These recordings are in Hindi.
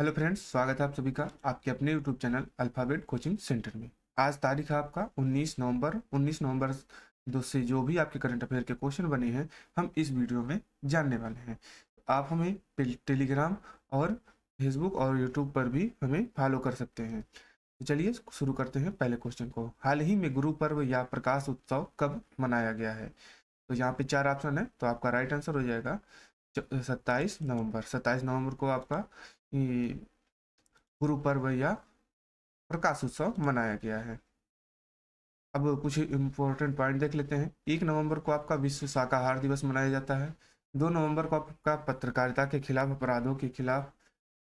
हेलो फ्रेंड्स स्वागत है आप सभी का आपके अपने YouTube channel Alphabet coaching centre में आज तारीख है आपका 19 नवंबर 19 नवंबर दो से जो भी आपके करंट अफेयर के क्वेश्चन बने हैं हम इस वीडियो में जानने वाले हैं आप हमें टेलीग्राम और फेसबुक और यूट्यूब पर भी हमें फॉलो कर सकते हैं तो चलिए शुरू करते हैं पहले क्वेश्चन को हाल ही में गुरु पर्व या प्रकाश उत्सव कब मनाया गया है तो यहाँ पे चार ऑप्शन है तो आपका राइट आंसर हो जाएगा सत्ताईस नवंबर सत्ताईस नवंबर को आपका ये गुरु पर्व या प्रकाश उत्सव मनाया गया है अब कुछ इम्पोर्टेंट पॉइंट देख लेते हैं एक नवंबर को आपका विश्व शाकाहार दिवस मनाया जाता है दो नवंबर को आपका पत्रकारिता के खिलाफ अपराधों के खिलाफ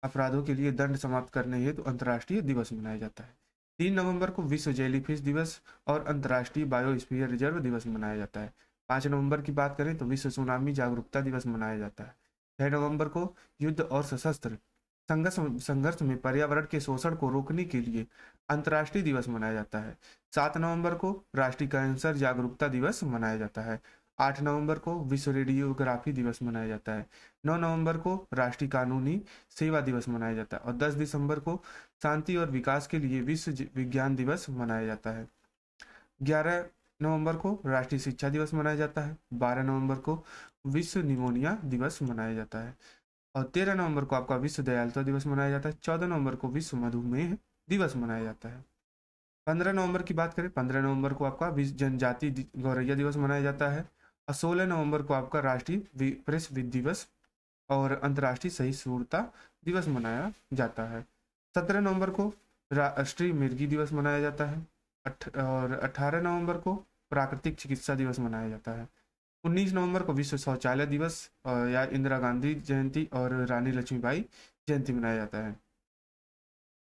अपराधों के लिए दंड समाप्त करने हेतु तो अंतर्राष्ट्रीय दिवस मनाया जाता है तीन नवंबर को विश्व जेलीफिश दिवस और अंतर्राष्ट्रीय बायोस्फीयर रिजर्व दिवस मनाया जाता है पाँच नवंबर की बात करें तो विश्व सुनामी जागरूकता दिवस मनाया जाता है छः नवंबर को युद्ध और सशस्त्र संघर्ष संघर्ष में पर्यावरण के शोषण को रोकने के लिए अंतर्राष्ट्रीय दिवस मनाया जाता है सात नवंबर को राष्ट्रीय कैंसर जागरूकता दिवस मनाया जाता है आठ नवंबर को विश्व रेडियोग्राफी दिवस मनाया जाता है नौ नवंबर को राष्ट्रीय कानूनी सेवा दिवस मनाया जाता है और दस दिसंबर को शांति और विकास के लिए विश्व विज्ञान दिवस मनाया जाता है ग्यारह नवंबर को राष्ट्रीय शिक्षा दिवस मनाया जाता है बारह नवंबर को विश्व निमोनिया दिवस मनाया जाता है और तेरह नवंबर को आपका विश्व दयालुता दिवस मनाया जाता है चौदह नवंबर को विश्व मधुमेह दिवस मनाया जाता है पंद्रह नवंबर की बात करें पंद्रह नवंबर को आपका विश्व जनजाति गौरैया दिवस मनाया जाता है और सोलह नवंबर को आपका राष्ट्रीय प्रेस दिवस और अंतर्राष्ट्रीय सही सूरता दिवस मनाया जाता है सत्रह नवंबर को राष्ट्रीय मिर्गी दिवस मनाया जाता है अठ, और अठारह नवंबर को प्राकृतिक चिकित्सा दिवस मनाया जाता है 19 नवंबर को विश्व शौचालय दिवस या इंदिरा गांधी जयंती और रानी लक्ष्मीबाई जयंती मनाया जाता है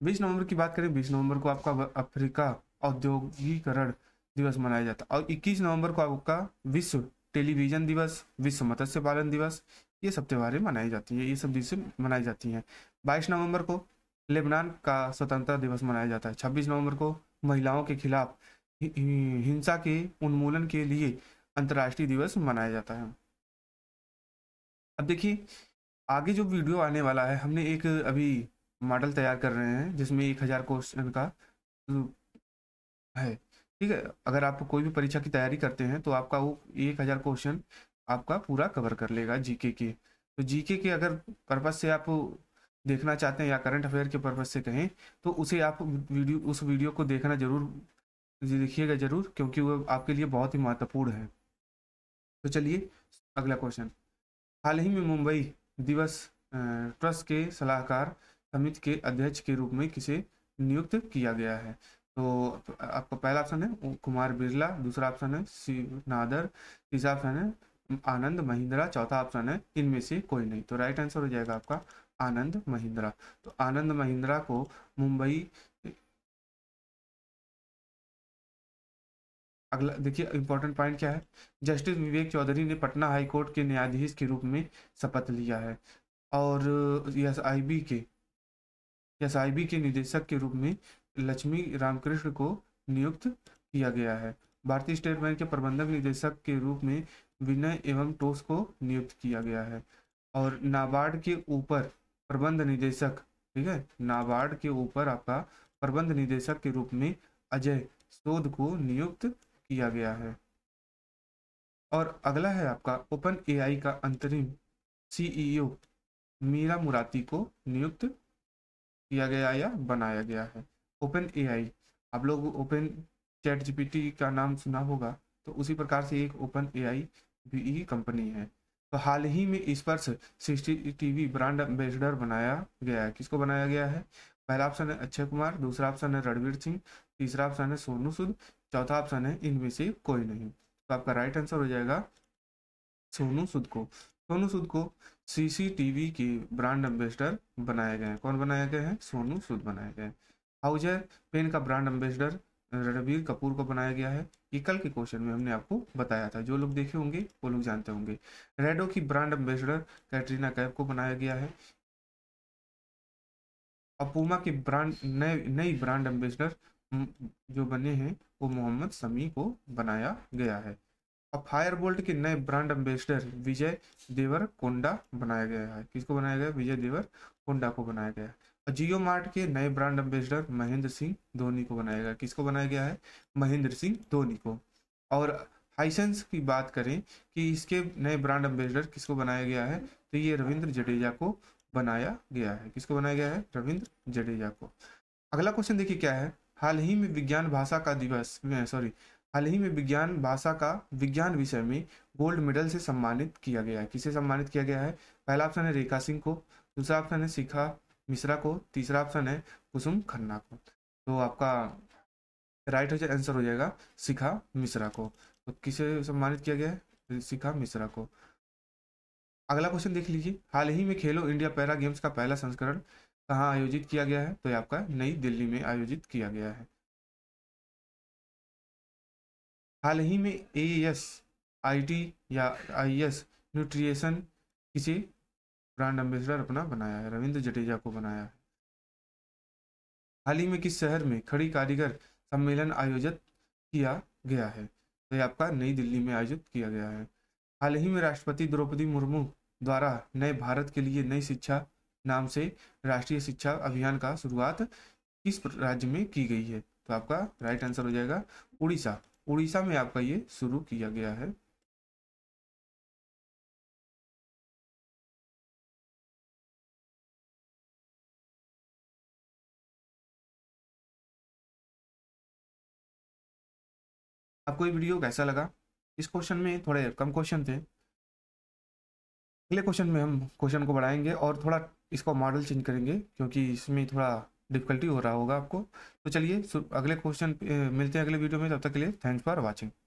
20 नवंबर की बात करें 20 नवंबर को आपका अफ्रीका औद्योगिकरण दिवस मनाया जाता है और 21 नवंबर को आपका विश्व टेलीविजन दिवस विश्व मत्स्य पालन दिवस ये सब त्योहारें मनाई जाती है ये सब दिवस मनाई जाती हैं बाईस नवम्बर को लेबनान का स्वतंत्रता दिवस मनाया जाता है छब्बीस नवंबर को महिलाओं के खिलाफ हिंसा के उन्मूलन के लिए अंतर्राष्ट्रीय दिवस मनाया जाता है अब देखिए आगे जो वीडियो आने वाला है हमने एक अभी मॉडल तैयार कर रहे हैं जिसमें एक हज़ार क्वेश्चन का है ठीक है अगर आप कोई भी परीक्षा की तैयारी करते हैं तो आपका वो एक हज़ार क्वेश्चन आपका पूरा कवर कर लेगा जीके के तो जीके के अगर पर्पज़ से आप देखना चाहते हैं या करंट अफेयर के पर्पज़ से कहें तो उसे आप वीडियो उस वीडियो को देखना जरूर देखिएगा ज़रूर क्योंकि वो आपके लिए बहुत ही महत्वपूर्ण है तो चलिए अगला क्वेश्चन हाल ही में मुंबई दिवस ट्रस्ट के सलाहकार समिति के अध्यक्ष के रूप में किसे नियुक्त किया गया है तो आपका पहला ऑप्शन है कुमार बिरला दूसरा ऑप्शन है शिव नादर तीसरा ऑप्शन है आनंद महिंद्रा चौथा ऑप्शन है इनमें से कोई नहीं तो राइट आंसर हो जाएगा आपका आनंद महिंद्रा तो आनंद महिंद्रा को मुंबई अगला देखिए इंपॉर्टेंट पॉइंट क्या है जस्टिस विवेक चौधरी ने पटना हाई कोर्ट के न्यायाधीश के रूप में शपथ लिया है और एस आई बी के एस आई बी के निदेशक के रूप में लक्ष्मी रामकृष्ण को नियुक्त किया गया है भारतीय स्टेट बैंक के प्रबंधक निदेशक के रूप में विनय एवं टोस को नियुक्त किया गया है और नाबार्ड के ऊपर प्रबंध निदेशक ठीक है नाबार्ड के ऊपर आपका प्रबंध निदेशक के रूप में अजय शोध को नियुक्त किया गया है और अगला है आपका ओपन एआई का अंतरिम सीईओ मीरा मुराती को नियुक्त किया गया या बनाया गया है ओपन एआई आप लोग ओपन चैट जीपीटी का नाम सुना होगा तो उसी प्रकार से एक ओपन एआई भी कंपनी है तो हाल ही में इस पर सीसीटीवी ब्रांड एम्बेसडर बनाया गया है किसको बनाया गया है पहला ऑप्शन है अक्षय कुमार दूसरा ऑप्शन है रणवीर सिंह तीसरा ऑप्शन है सोनू सूद चौथा ऑप्शन है इनमें से कोई नहीं तो आपका राइट आंसर हो जाएगा सोनू सूद को सोनू सूद को सीसीटीवी के ब्रांड एम्बेसडर बनाए गए हैं कौन बनाए गए हैं सोनू सूद बनाए गए हैं हाउजर पेन का ब्रांड एम्बेसडर रणबीर कपूर को बनाया गया है ये कल के क्वेश्चन में हमने आपको बताया था जो लोग देखे होंगे वो लोग जानते होंगे रेडो की ब्रांड एम्बेसडर कैटरीना कैफ को बनाया गया है और पूमा की ब्रांड नए नई ब्रांड एम्बेसडर जो बने हैं वो मोहम्मद समी को बनाया गया है और फायर बोल्ट के नए ब्रांड एम्बेसडर विजय देवर कोंडा बनाया गया है किसको बनाया गया विजय देवर कोंडा को बनाया गया और जियो मार्ट के नए ब्रांड एम्बेसडर महेंद्र सिंह धोनी को बनाया गया किसको बनाया गया है महेंद्र सिंह धोनी को और हाइसेंस की बात करें कि इसके नए ब्रांड एम्बेसडर किसको बनाया गया है तो ये रविंद्र जडेजा को बनाया गया है किसको बनाया गया है रविंद्र जडेजा को अगला क्वेश्चन देखिए क्या है हाल ही में विज्ञान भाषा का दिवस सॉरी हाल ही में विज्ञान भाषा का विज्ञान विषय में गोल्ड मेडल से सम्मानित किया गया है किसे सम्मानित किया गया है पहला ऑप्शन है रेखा सिंह को दूसरा ऑप्शन है शिखा मिश्रा को तीसरा ऑप्शन है कुसुम खन्ना को तो आपका राइट हो आंसर हो जाएगा शिखा मिश्रा को तो किसे सम्मानित किया गया है शिखा मिश्रा को अगला क्वेश्चन देख लीजिए हाल ही में खेलो इंडिया पैरा गेम्स का पहला संस्करण कहाँ आयोजित किया गया है तो ये आपका नई दिल्ली में आयोजित किया गया है हाल ही में ए एस आई टी या आई एस e न्यूट्रिएशन किसी ब्रांड एम्बेसडर अपना बनाया है रविंद्र जडेजा को बनाया है हाल ही में किस शहर में खड़ी कारीगर सम्मेलन आयोजित किया गया है तो ये आपका नई दिल्ली में आयोजित किया गया है हाल ही में राष्ट्रपति द्रौपदी मुर्मू द्वारा नए भारत के लिए नई शिक्षा नाम से राष्ट्रीय शिक्षा अभियान का शुरुआत किस राज्य में की गई है तो आपका राइट आंसर हो जाएगा उड़ीसा उड़ीसा में आपका ये शुरू किया गया है आपको ये वीडियो कैसा लगा इस क्वेश्चन में थोड़े कम क्वेश्चन थे अगले क्वेश्चन में हम क्वेश्चन को बढ़ाएंगे और थोड़ा इसका मॉडल चेंज करेंगे क्योंकि इसमें थोड़ा डिफिकल्टी हो रहा होगा आपको तो चलिए अगले क्वेश्चन मिलते हैं अगले वीडियो में तब तक के लिए थैंक्स फॉर वॉचिंग